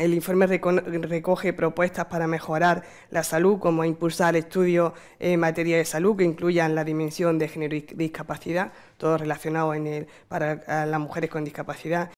El informe recoge propuestas para mejorar la salud, como impulsar estudios en materia de salud que incluyan la dimensión de género y discapacidad, todo relacionado en el, para las mujeres con discapacidad,